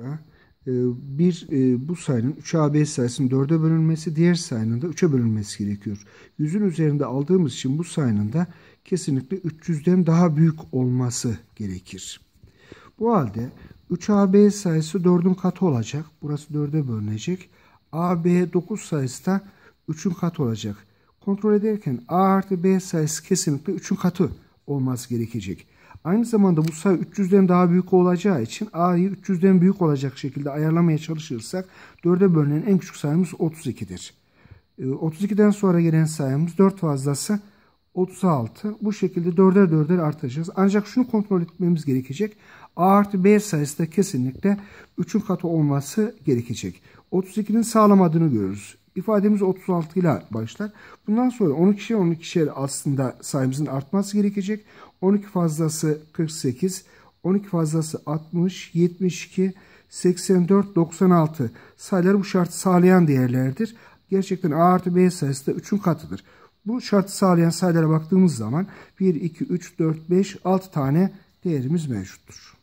da e, bir e, bu sayının 3AB sayısının 4'e bölünmesi, diğer sayının da 3'e bölünmesi gerekiyor. 100'ün üzerinde aldığımız için bu sayının da kesinlikle 300'den daha büyük olması gerekir. Bu halde 3AB sayısı 4'ün katı olacak. Burası 4'e bölünecek. AB 9 sayısı da 3'ün katı olacak. Kontrol ederken A artı B sayısı kesinlikle 3'ün katı olması gerekecek. Aynı zamanda bu sayı 300'den daha büyük olacağı için a'yı 300'den büyük olacak şekilde ayarlamaya çalışırsak 4'e bölünen en küçük sayımız 32'dir. 32'den ee, sonra gelen sayımız 4 fazlası 36. Bu şekilde 4'er 4'er artacağız. Ancak şunu kontrol etmemiz gerekecek. A artı B sayısı da kesinlikle 3'ün katı olması gerekecek. 32'nin sağlamadığını görürüz ifademiz 36 ile başlar. Bundan sonra 12'şer 12'şer aslında sayımızın artması gerekecek. 12 fazlası 48, 12 fazlası 60, 72, 84, 96 sayılar bu şartı sağlayan değerlerdir. Gerçekten A artı B sayısı da 3'ün katıdır. Bu şartı sağlayan sayılara baktığımız zaman 1, 2, 3, 4, 5, 6 tane değerimiz mevcuttur.